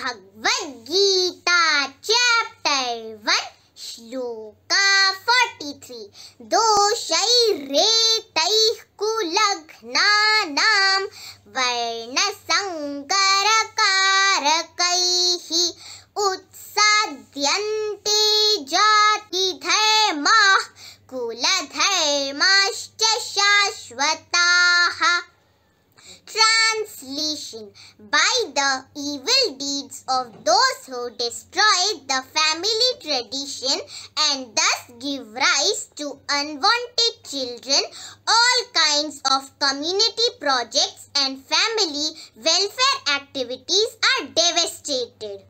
Bhagavad Gita chapter one shloka forty three दोषैरेतैः कुलघ्नानां वर्णसङ्करकारकैः उत्साद्यन्ते जातिधर्माः कुलधर्माश्च शाश्वत by the evil deeds of those who destroyed the family tradition and thus give rise to unwanted children, all kinds of community projects and family welfare activities are devastated.